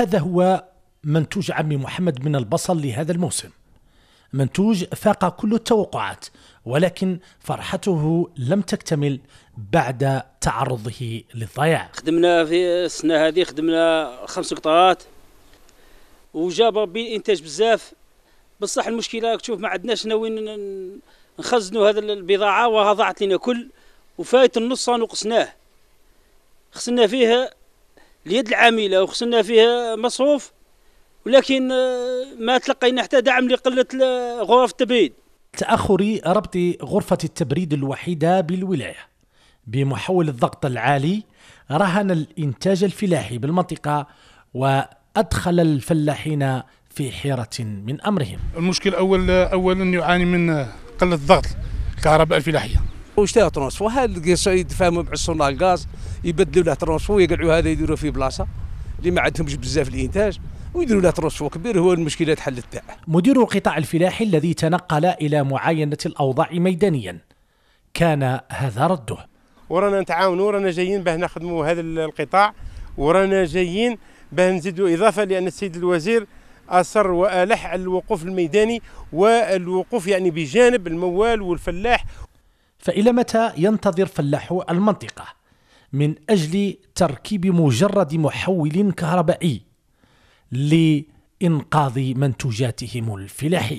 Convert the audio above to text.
هذا هو منتوج عمي محمد من البصل لهذا الموسم منتوج فاق كل التوقعات ولكن فرحته لم تكتمل بعد تعرضه للضياع خدمنا في السنه هذه خدمنا خمس قطارات وجاب ربي الانتاج بزاف بصح المشكله تشوف ما عندناش ناويين نخزنوا هذا البضاعه وها ضاعت لنا كل وفايت النص نقصناه خسرنا فيها اليد العامله وخسرنا فيه مصروف ولكن آه، ما تلقينا حتى دعم لقله غرف التبريد تاخر ربط غرفه التبريد الوحيده بالولايه بمحول الضغط العالي رهن الانتاج الفلاحي بالمنطقه وادخل الفلاحين في حيره من امرهم المشكل اول آه، اولا يعاني من آه، قله الضغط الكهرباء الفلاحيه واشتهى ترونسفو هاد يتفاهموا مع الصناع الغاز يبدلوا له ترونسفو يقعوا هذا يديروا فيه بلاصه اللي ما عندهمش بزاف الانتاج ويديروا له ترونسفو كبير هو المشكله تحلت تاعه مدير القطاع الفلاحي الذي تنقل الى معاينه الاوضاع ميدانيا كان هذا رده ورانا نتعاونوا ورانا جايين باه نخدموا هذا القطاع ورانا جايين باه نزيدوا اضافه لان السيد الوزير اصر والح على الوقوف الميداني والوقوف يعني بجانب الموال والفلاح فإلى متى ينتظر فلاحو المنطقة من أجل تركيب مجرد محول كهربائي لإنقاذ منتوجاتهم الفلاحية